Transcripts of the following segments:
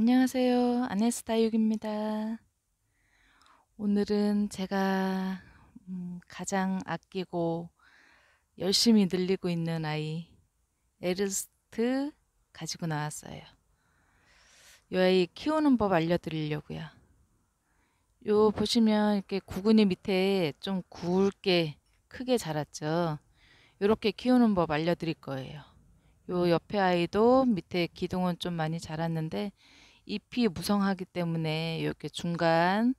안녕하세요. 아네스다육입니다. 오늘은 제가 음, 가장 아끼고 열심히 늘리고 있는 아이 에르스트 가지고 나왔어요. 요 아이 키우는 법 알려드리려고요. 요 보시면 이렇게 구근이 밑에 좀 굵게 크게 자랐죠. 요렇게 키우는 법 알려드릴 거예요. 요 옆에 아이도 밑에 기둥은 좀 많이 자랐는데 잎이 무성하기 때문에 이렇게 중간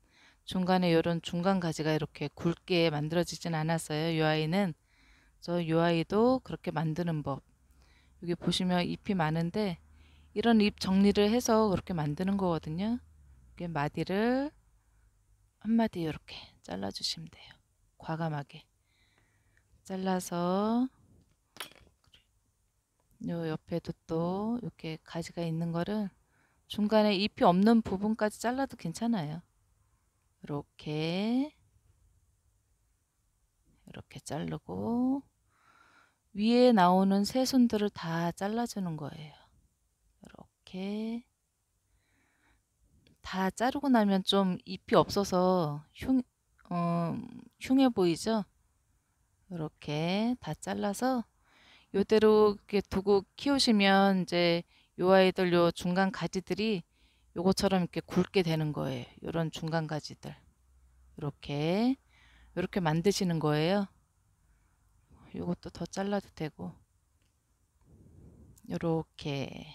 중간에 이런 중간 가지가 이렇게 굵게 만들어지진 않았어요. 이 아이는 저 이 아이도 그렇게 만드는 법 여기 보시면 잎이 많은데 이런 잎 정리를 해서 그렇게 만드는 거거든요. 이게 마디를 한 마디 이렇게 잘라주시면 돼요. 과감하게 잘라서 요 옆에도 또 이렇게 가지가 있는 거를 중간에 잎이 없는 부분까지 잘라도 괜찮아요. 이렇게 이렇게 자르고 위에 나오는 새순들을 다 잘라주는 거예요. 이렇게 다 자르고 나면 좀 잎이 없어서 흉, 어, 흉해 보이죠? 이렇게 다 잘라서 이대로 이렇게 두고 키우시면 이제 요 아이들 요 중간 가지들이 요거처럼 이렇게 굵게 되는 거예요. 요런 중간 가지들. 요렇게요렇게 만드시는 거예요. 요것도 더 잘라도 되고 요렇게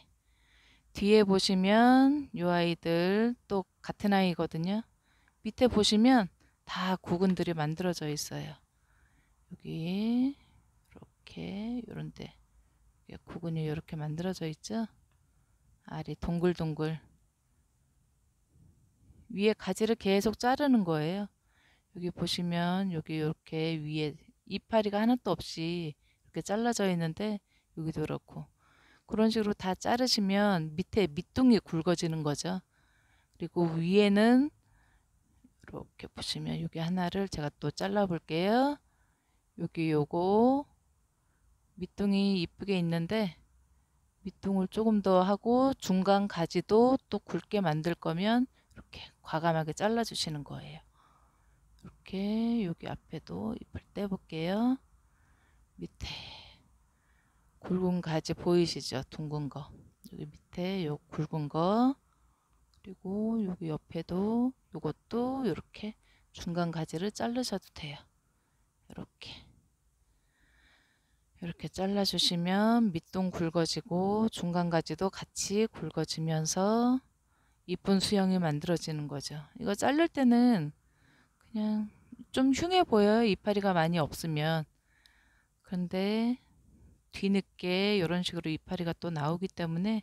뒤에 보시면 요 아이들 또 같은 아이거든요. 밑에 보시면 다 구근들이 만들어져 있어요. 여기 이렇게 요런데 구근이 요렇게 만들어져 있죠. 알이 동글동글 위에 가지를 계속 자르는 거예요. 여기 보시면 여기 이렇게 위에 이파리가 하나도 없이 이렇게 잘라져 있는데 여기도 그렇고 그런 식으로 다 자르시면 밑에 밑둥이 굵어지는 거죠. 그리고 위에는 이렇게 보시면 여기 하나를 제가 또 잘라 볼게요. 여기 요거 밑둥이 이쁘게 있는데 밑둥을 조금 더 하고 중간 가지도 또 굵게 만들 거면 이렇게 과감하게 잘라 주시는 거예요 이렇게 여기 앞에도 잎을 떼 볼게요 밑에 굵은 가지 보이시죠 둥근 거 여기 밑에 요 굵은 거 그리고 여기 옆에도 이것도 이렇게 중간 가지를 자르셔도 돼요 이렇게 이렇게 잘라주시면 밑동 굵어지고 중간까지도 같이 굵어지면서 이쁜 수영이 만들어지는 거죠. 이거 자를 때는 그냥 좀 흉해 보여요. 이파리가 많이 없으면. 그런데 뒤늦게 이런 식으로 이파리가 또 나오기 때문에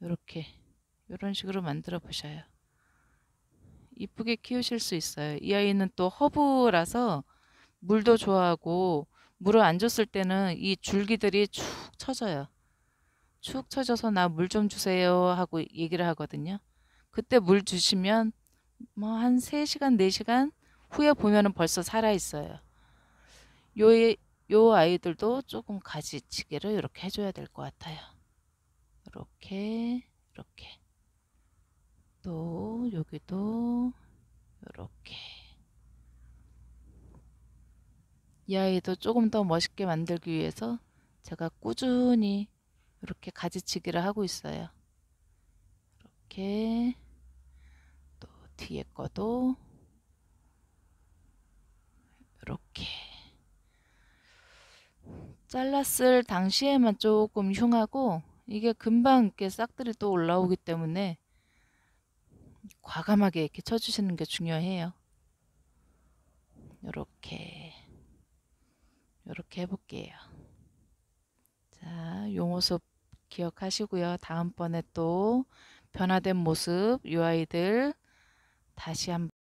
이렇게 이런 식으로 만들어 보셔요. 이쁘게 키우실 수 있어요. 이 아이는 또 허브라서 물도 좋아하고 물을 안 줬을 때는 이 줄기들이 축 처져요. 축 처져서 나 물 좀 주세요 하고 얘기를 하거든요. 그때 물 주시면 뭐한 세시간네시간 네 후에 보면은 벌써 살아 있어요. 요, 요 아이들도 조금 가지치기를 이렇게 해줘야 될 것 같아요. 이렇게, 이렇게. 또 여기도 이렇게. 이 아이도 조금 더 멋있게 만들기 위해서 제가 꾸준히 이렇게 가지치기를 하고 있어요. 이렇게 또 뒤에 거도 이렇게 잘랐을 당시에만 조금 흉하고 이게 금방 이렇게 싹들이 또 올라오기 때문에 과감하게 이렇게 쳐주시는 게 중요해요. 이렇게 이렇게 해볼게요. 자, 요 모습 기억하시고요. 다음번에 또 변화된 모습, 요 아이들 다시 한번